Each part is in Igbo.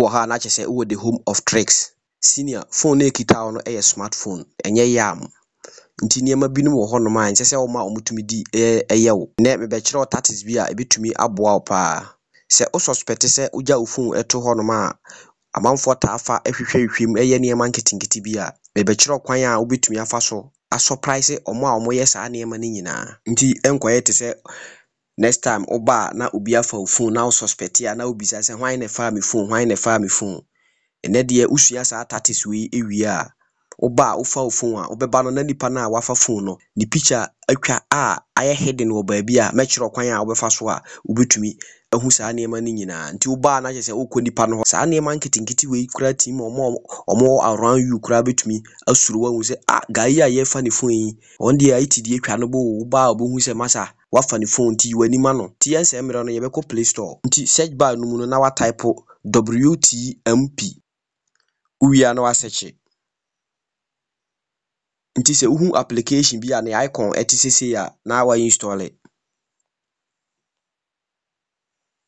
wɔ ha a sɛ wowɔ the home of tricks senior phone no ɛkita wo no yɛ smartphone ɛnyɛ yam nti nneɛma binom wɔ hɔnom a ɛnsɛ sɛ woma a wɔtumi di ɛyɛ wo nɛ mebɛkyerɛ tatis bi a ɛbɛtumi aboa wo paa sɛ wo suspɛte sɛ wogya wo phone ɛto hɔnom a amanfoɔ taa fa hwehwɛhwehwɛm ɛyɛ nneɛma nketenkete bi a mebɛkyerɛ kwan a wobɛtumi afa so asɔprae sɛ a ɔmoyɛ saa nneɛma no nyinaa nti ɛnkɔyɛ te sɛ next time woba na obi afa wo phone na wo suspect a na wobisa sɛ hwan na ɛfaa me phone hwan na ɛfaa me phone ɛnɛ deɛ wosua saa tactics wei wie ụba a wofa wo fon a wobɛba no na nipa no a wafa fon no ne picha atwa a ayɛ hidden wɔ baabi a mɛkyerɛ kwan a wobɛfa so a wobɛtumi ahu saa nneɛma no nyinaa nti wobaa no akyɛ sɛ wokɔ nipa no hɔ saa nneɛma nketenkete wei koraa tim ɔmo ɔmo around you bɛtumi asuro wahu sɛ a ah, gae a yɛfa ne yi ɔn deɛ no bo wobaa a wobɛhu sɛ masa wafa ne phone nti w'anim ano nti mmerɛ no yɛbɛkɔ play store nti search bar no na watype nti sɛ wohu application bi a ne icon ɛte seesei a na wainstɔle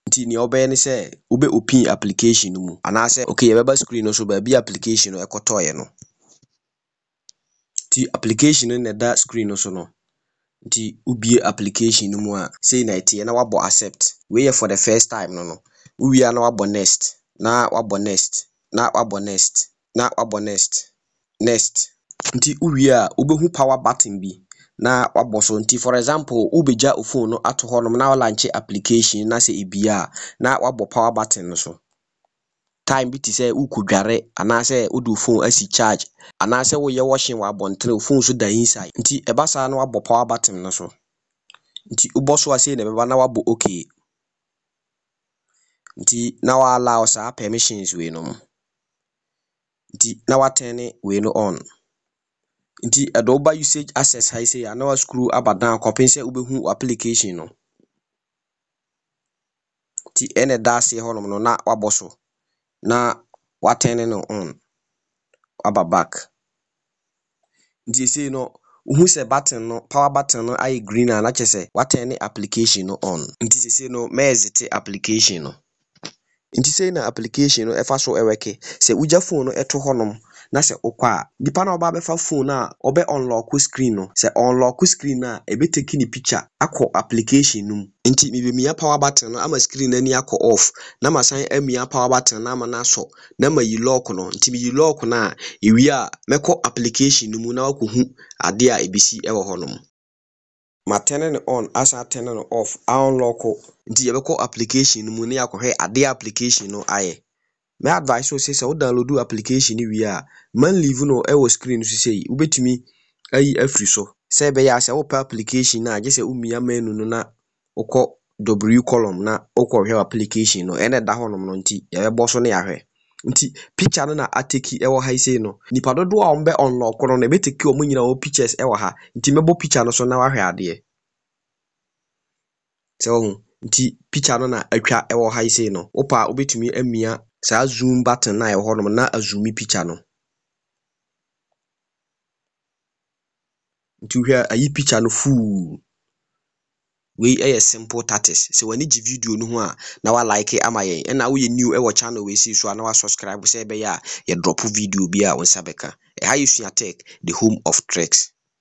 nti nea ɔbɛyɛ ne sɛ wobɛ opin application no mu anaasɛ okay yɛbɛba screen no so baabi application no ɛkɔtɔeɛ no nti application no na ɛda screen no so no nti wobie application no mu a sei na ɛteɛ na wabɔ accept wei for the first time no no wowie a na wabɔ next na wabɔ next na wabɔ next na wabɔ next next nti wowie a wobɛhu power button bi na wabɔ so nti for example wobɛgya ofone no ato hɔnom na walankye application na sɛ ebia na wabɔ power button no so time bi te sɛ wokɔdware anaasɛ wode ofone asi charge anaasɛ woyɛ wɔhye wɔ abɔntene ofone so da inside nti ɛba saa na wabɔ power button no so nti wobɔ so a sei na ɛbɛba na wabɔ okay nti na waallow saa permissions wei no mu nti na watɛne wei no on nti ɛde eh, usage access ha yi sɛ ana wascroll aba down kɔpem sɛ wobɛhu application no nti ɛna ɛda aseɛ hɔnom no na wabɔ so na watɛne no on waba back nti esei no wohu sɛ button no power button no ayɛ green a na kyerɛ sɛ watɛne application no on nti sesei no mɛɛzete application no nti sei na application no ɛfa so ɛwɛke sɛ wogya phone no ɛto hɔnom na sɛ wokɔ a nipa no a ɔba abɛfa phone a ɔbɛ unlock screen no sɛ unlock screen no a ebi take ne picture akɔ application no mu nti mibimia power button no ama screen n'ani akɔ off na ma san amia power button no ama n'asɔ na ma yi lock no nti yi lock no a ewie a mɛkɔ application no mu na wakɔhu adeɛ a ebi si wɔ Ma matɛne no on asa atɛne no off unlock nti yɛbɛkɔ application no mu na yɛakɔhwɛ adeɛ application no ayɛ me advice sɛ sɛ wo download application no wie a man leave no ɛwɔ screen so sɛ wobɛtumi ayi afiri so sɛ ɛbɛyɛ a sɛ wopɛ application no a gye sɛ womia menu no na wokɔ w column na wokɔhwɛ application no ɛna ɛda hɔnom no nti yɛbɛbɔ so na yɛahwɛ nti picture no na ateki ɛwɔ ha sei no nipa dodoɔ a wɔn bɛ ɔnlɔko no na ɛbɛteki wɔn nyinaa wɔn pictures ɛwɔ ha nti mɛbɔ picture no so na wahwɛ adeɛ sɛ wɔn nti picture no na atwa ɛwɔ ha sei no wopa wobɛtumi amia saa zoom button a ɛwɔ hɔnom na azuumi picture no. Nti wohwɛ a, ayi picture no full. Wei yɛ simple tatties. Sɛ w'ani gye video no ho a na woalike ama yɛn. Ɛna woyɛ new ɛwɔ channel wei sei so a na woasubscribe sɛ ɛbɛyɛ a yɛdrɔpo video bi a wo nsa bɛka. Ɛha yɛsua tech, the home of tricks.